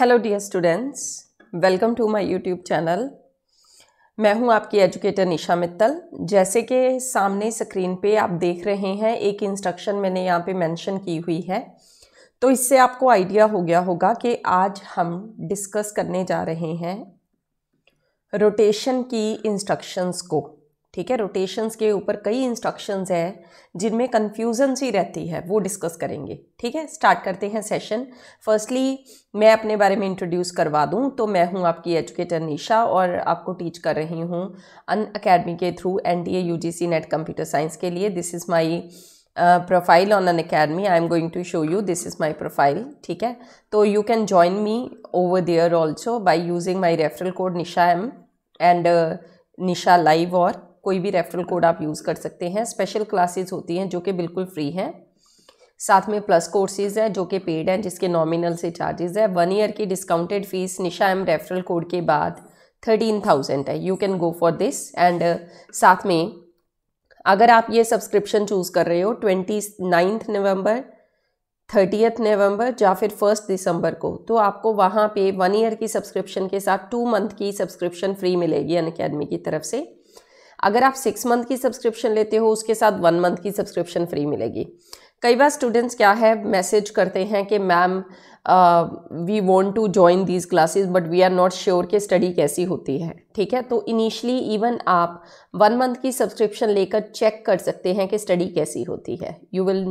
hello dear students welcome to my YouTube channel मैं हूं आपकी एजुकेटर निशा मित्तल जैसे कि सामने स्क्रीन पे आप देख रहे हैं एक इंस्ट्रक्शन मैंने यहाँ पे मेंशन की हुई है तो इससे आपको आइडिया हो गया होगा कि आज हम डिस्कस करने जा रहे हैं रोटेशन की इंस्ट्रक्शंस को ठीक है रोटेशंस के ऊपर कई इंस्ट्रक्शंस हैं जिनमें कन्फ्यूजन सी रहती है वो डिस्कस करेंगे ठीक है स्टार्ट करते हैं सेशन फर्स्टली मैं अपने बारे में इंट्रोड्यूस करवा दूं तो मैं हूं आपकी एजुकेटर निशा और आपको टीच कर रही हूं अन अकेडमी के through N T A U G C NET computer science के लिए this is my profile on Unacademy I am going to show you this is my profile ठीक है तो you can join me over there also by using my referral code Nisha M and Nisha live और कोई भी referral code आप use कर सकते हैं स्पेशल क्लासेस होती हैं जो कि बिल्कुल फ्री हैं साथ में प्लस कोर्सेज है जो कि पेड हैं जिसके नॉमिनल से चार्जेस है वन ईयर की discounted fees Nisha M referral code के बाद थर्टीन थाउजेंड है you can go for this and साथ में अगर आप ये सब्सक्रिप्शन चूज़ कर रहे हो twenty ninth November thirtieth November या फिर फर्स्ट दिसंबर को तो आपको वहाँ पे वन ईयर की सब्सक्रिप्शन के साथ टू मंथ की सब्सक्रिप्शन फ्री मिलेगी अन अकेडमी की तरफ से अगर आप सिक्स मंथ की सब्सक्रिप्शन लेते हो उसके साथ वन मंथ की सब्सक्रिप्शन फ्री मिलेगी कई बार स्टूडेंट्स क्या है मैसेज करते हैं कि ma'am we want to join these classes but we are not sure कि स्टडी कैसी होती है ठीक है तो इनिशली इवन आप वन मंथ की सब्सक्रिप्शन लेकर चेक कर सकते हैं कि स्टडी कैसी होती है you will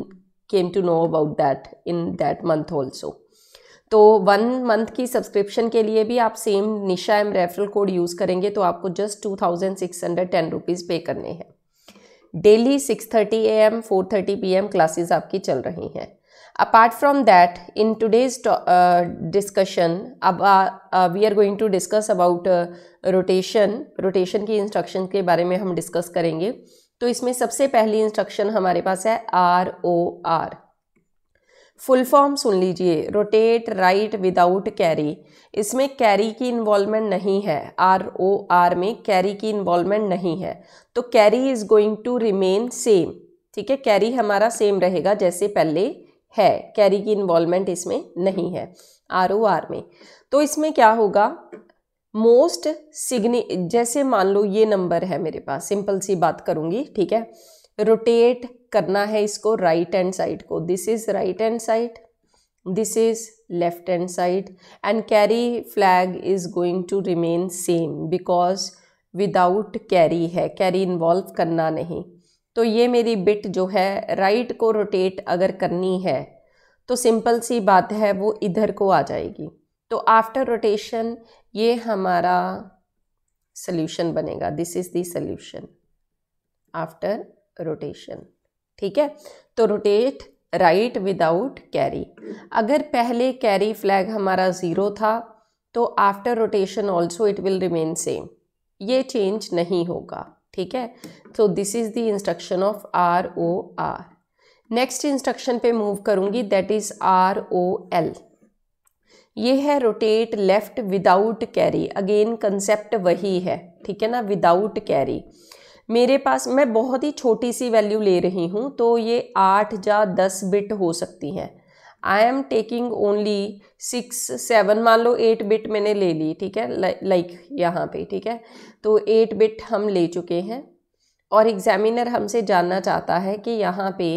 came to know about that in that month also तो वन मंथ की सब्सक्रिप्शन के लिए भी आप same Nisha M referral code use करेंगे तो आपको just two thousand six hundred ten rupees pay करने हैं daily six thirty A M four thirty P M classes आपकी चल रही हैं apart from that in today's discussion अब we are going to discuss about rotation rotation की instruction के बारे में हम डिस्कस करेंगे तो इसमें सबसे पहली इंस्ट्रक्शन हमारे पास है R O R full form सुन लीजिए रोटेट राइट विदाउट कैरी इसमें कैरी की इन्वॉल्वमेंट नहीं है आर ओ आर में कैरी की इन्वॉल्वमेंट नहीं है तो carry is going to remain same ठीक है कैरी हमारा सेम रहेगा जैसे पहले है कैरी की इन्वॉल्वमेंट इसमें नहीं है आर ओ आर में तो इसमें क्या होगा मोस्ट सिग्नि जैसे मान लो ये नंबर है मेरे पास सिंपल सी बात करूँगी ठीक है रोटेट करना है इसको राइट हैंड साइड को this is right hand side this is left hand side and carry flag is going to remain same because without carry है कैरी इन्वॉल्व करना नहीं तो ये मेरी बिट जो है राइट right को रोटेट अगर करनी है तो सिंपल सी बात है वो इधर को आ जाएगी तो आफ्टर रोटेशन ये हमारा सल्यूशन बनेगा this is the solution after rotation ठीक है तो रोटेट राइट विदाउट कैरी अगर पहले कैरी फ्लैग हमारा ज़ीरो था तो after rotation also it will remain same ये चेंज नहीं होगा ठीक है सो तो this is the instruction of R O R next instruction पे मूव करूँगी that is R O L ये है rotate left without carry again concept वही है ठीक है ना विदाउट कैरी मेरे पास मैं बहुत ही छोटी सी वैल्यू ले रही हूँ तो ये आठ या दस बिट हो सकती हैं I am taking only six seven मान लो एट बिट मैंने ले ली ठीक है लाइक यहाँ पे ठीक है तो एट बिट हम ले चुके हैं और एग्जामिनर हमसे जानना चाहता है कि यहाँ पे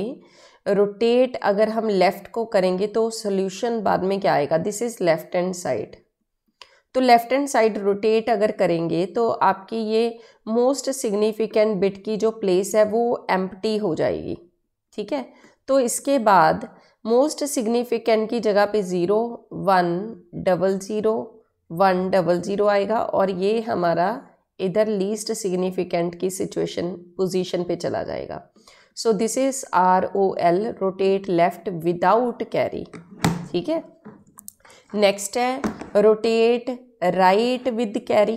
रोटेट अगर हम लेफ़्ट को करेंगे तो सोल्यूशन बाद में क्या आएगा this is left and side तो लेफ़्ट हैंड साइड रोटेट अगर करेंगे तो आपकी ये मोस्ट सिग्निफिकेंट बिट की जो प्लेस है वो एम्प्टी हो जाएगी ठीक है तो इसके बाद मोस्ट सिग्निफिकेंट की जगह पे zero one double zero one double zero आएगा और ये हमारा इधर लीस्ट सिग्निफिकेंट की सिचुएशन पोजीशन पे चला जाएगा so this is R O L rotate left without carry ठीक है नेक्स्ट है रोटेट राइट विद कैरी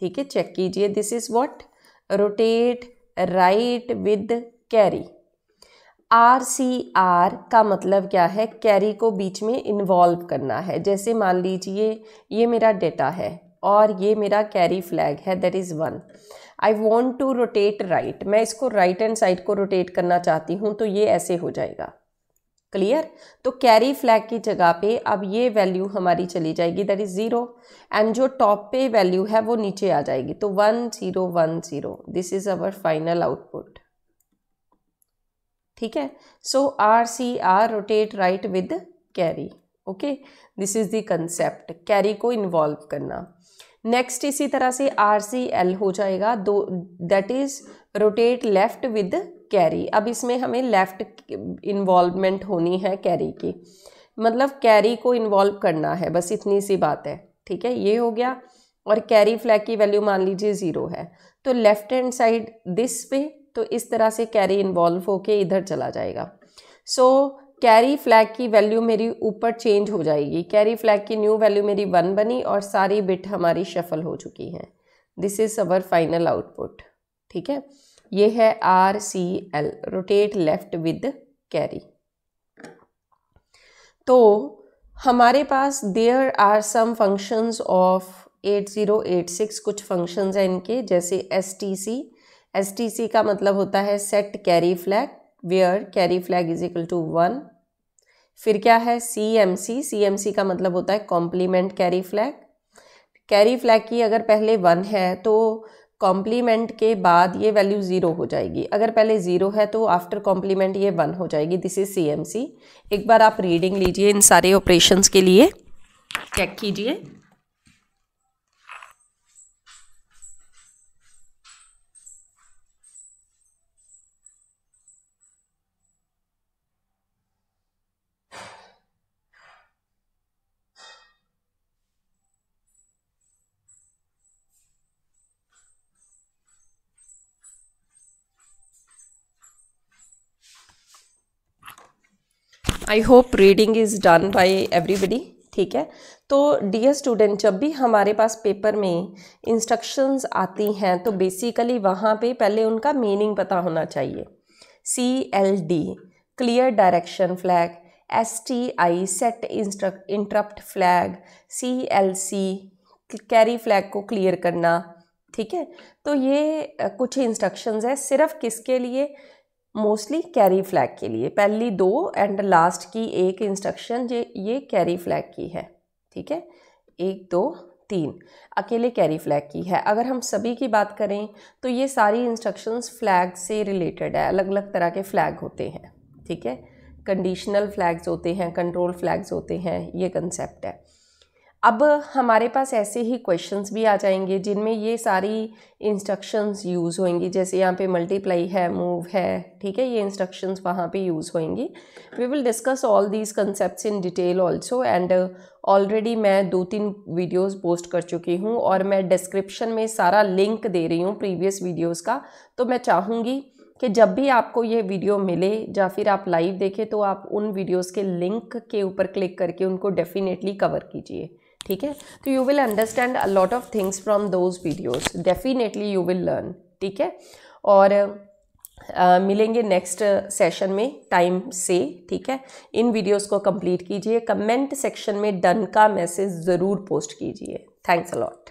ठीक है चेक कीजिए this is what rotate right with carry R C R का मतलब क्या है कैरी को बीच में इन्वॉल्व करना है जैसे मान लीजिए ये मेरा डेटा है और ये मेरा कैरी फ्लैग है that is one I want to rotate right मैं इसको राइट एंड साइड को रोटेट करना चाहती हूँ तो ये ऐसे हो जाएगा क्लियर तो कैरी फ्लैग की जगह पे अब ये वैल्यू हमारी चली जाएगी दैट इज़ ज़ीरो एंड जो टॉप पे वैल्यू है वो नीचे आ जाएगी तो one zero one zero this is our final output ठीक है so R C R rotate right with carry okay this is the concept carry को इन्वॉल्व करना नेक्स्ट इसी तरह से आर सी एल हो जाएगा दो that is rotate left with carry अब इसमें हमें लेफ़्ट इन्वॉल्वमेंट होनी है कैरी की मतलब कैरी को इन्वॉल्व करना है बस इतनी सी बात है ठीक है ये हो गया और कैरी फ्लैग की वैल्यू मान लीजिए ज़ीरो है तो लेफ़्ट हैंड साइड दिस पे तो इस तरह से कैरी इन्वॉल्व होके इधर चला जाएगा सो कैरी फ्लैग की वैल्यू मेरी ऊपर चेंज हो जाएगी कैरी फ्लैग की न्यू वैल्यू मेरी वन बनी और सारी बिट हमारी शफल हो चुकी हैं this is our final output ठीक है ये है R C L rotate left with carry तो हमारे पास there are some functions of 8086 कुछ फंक्शंस हैं इनके जैसे S T C S T C का मतलब होता है set carry flag where carry flag is equal to one फिर क्या है C M C C M C का मतलब होता है complement carry flag carry flag की अगर पहले वन है तो कॉम्प्लीमेंट के बाद ये वैल्यू ज़ीरो हो जाएगी अगर पहले ज़ीरो है तो आफ्टर कॉम्प्लीमेंट ये वन हो जाएगी दिस इज़ सी एक बार आप रीडिंग लीजिए इन सारे ऑपरेशंस के लिए चेक कीजिए I hope reading is done by everybody ठीक है तो डियर स्टूडेंट जब भी हमारे पास पेपर में इंस्ट्रक्शंस आती हैं तो बेसिकली वहाँ पे पहले उनका मीनिंग पता होना चाहिए C L D clear direction flag S T I set instruct interrupt flag C L C carry flag को क्लियर करना ठीक है तो ये कुछ इंस्ट्रक्शंस है सिर्फ किसके लिए मोस्टली कैरी फ्लैग के लिए पहली दो एंड लास्ट की एक इंस्ट्रक्शन ये ये कैरी फ्लैग की है ठीक है एक दो तीन अकेले कैरी फ्लैग की है अगर हम सभी की बात करें तो ये सारी इंस्ट्रक्शंस फ्लैग से रिलेटेड है अलग अलग तरह के फ्लैग होते हैं ठीक है कंडीशनल फ्लैग्स होते हैं कंट्रोल फ्लैग्स होते हैं ये कंसेप्ट है अब हमारे पास ऐसे ही क्वेश्चंस भी आ जाएंगे जिनमें ये सारी इंस्ट्रक्शंस यूज़ होंगी जैसे यहाँ पे मल्टीप्लाई है मूव है ठीक है ये इंस्ट्रक्शंस वहाँ पे यूज़ होंगी we will discuss all these concept in detail also and already मैं दो तीन वीडियोस पोस्ट कर चुकी हूँ और मैं डिस्क्रिप्शन में सारा लिंक दे रही हूँ प्रीवियस वीडियोज़ का तो मैं चाहूँगी कि जब भी आपको ये वीडियो मिले या फिर आप लाइव देखें तो आप उन वीडियोस के लिंक के ऊपर क्लिक करके उनको डेफिनेटली कवर कीजिए ठीक है तो you will understand a lot of things from those videos definitely you will learn ठीक है और Uh, मिलेंगे नेक्स्ट सेशन में टाइम से ठीक है इन वीडियोस को कंप्लीट कीजिए कमेंट सेक्शन में डन का मैसेज ज़रूर पोस्ट कीजिए थैंक्स अलॉट